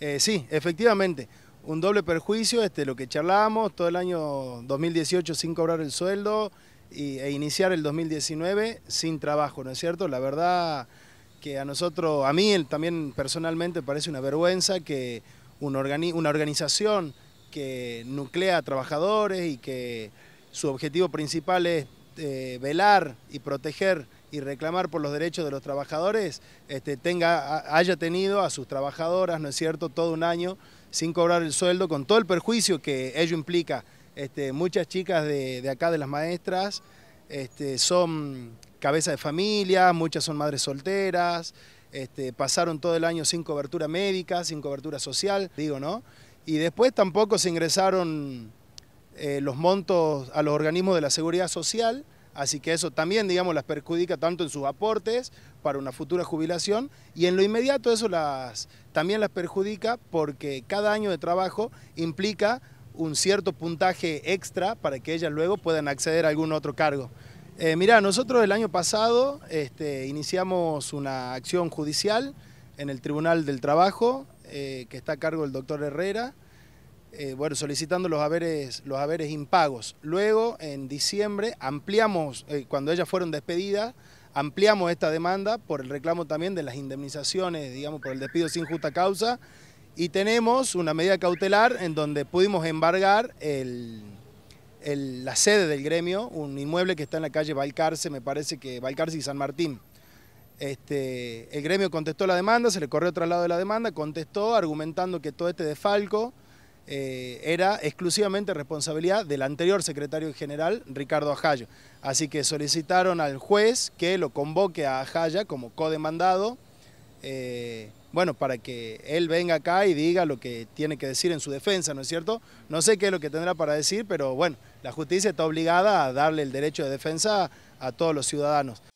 Eh, sí, efectivamente, un doble perjuicio, este, lo que charlábamos, todo el año 2018 sin cobrar el sueldo e iniciar el 2019 sin trabajo, ¿no es cierto? La verdad que a nosotros, a mí también personalmente parece una vergüenza que una, una organización que nuclea a trabajadores y que su objetivo principal es eh, velar y proteger y reclamar por los derechos de los trabajadores este, tenga, haya tenido a sus trabajadoras, ¿no es cierto?, todo un año sin cobrar el sueldo, con todo el perjuicio que ello implica. Este, muchas chicas de, acá, de las maestras, este, son cabeza de familia, muchas son madres solteras, pasaron todo el año sin cobertura médica, sin cobertura social, digo, ¿no? Y después tampoco se ingresaron eh, los montos a los organismos de la seguridad social, Así que eso también, digamos, las perjudica tanto en sus aportes para una futura jubilación y en lo inmediato eso las, también las perjudica porque cada año de trabajo implica un cierto puntaje extra para que ellas luego puedan acceder a algún otro cargo. Eh, mirá, nosotros el año pasado este, iniciamos una acción judicial en el Tribunal del Trabajo eh, que está a cargo del doctor Herrera eh, bueno, solicitando los haberes, los haberes impagos. Luego, en diciembre, ampliamos, eh, cuando ellas fueron despedidas, ampliamos esta demanda por el reclamo también de las indemnizaciones, digamos, por el despido sin justa causa, y tenemos una medida cautelar en donde pudimos embargar la sede del gremio, un inmueble que está en la calle Valcarce, me parece que Valcarce y San Martín. Este, el gremio contestó la demanda, se le corrió traslado de la demanda, contestó argumentando que todo este desfalco eh, era exclusivamente responsabilidad del anterior secretario general, Ricardo Ajayo. Así que solicitaron al juez que lo convoque a Ajaya como codemandado, eh, bueno, para que él venga acá y diga lo que tiene que decir en su defensa, ¿no es cierto? No sé qué es lo que tendrá para decir, pero bueno, la justicia está obligada a darle el derecho de defensa a todos los ciudadanos.